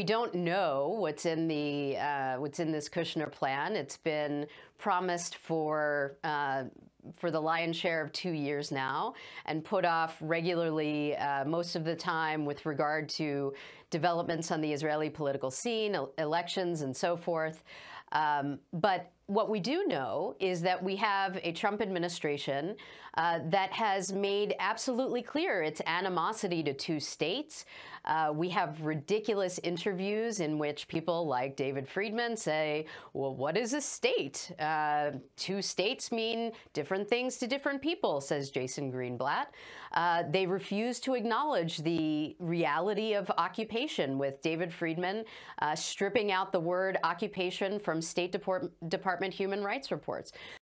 We don't know what's in the uh, what's in this Kushner plan. It's been promised for uh, for the lion's share of two years now, and put off regularly uh, most of the time with regard to developments on the Israeli political scene, elections, and so forth. Um, but what we do know is that we have a Trump administration uh, that has made absolutely clear its animosity to two states. Uh, we have ridiculous interviews in which people like David Friedman say, well, what is a state? Uh, two states mean different things to different people, says Jason Greenblatt. Uh, they refuse to acknowledge the reality of occupation, with David Friedman uh, stripping out the word occupation from State Department Department human rights reports.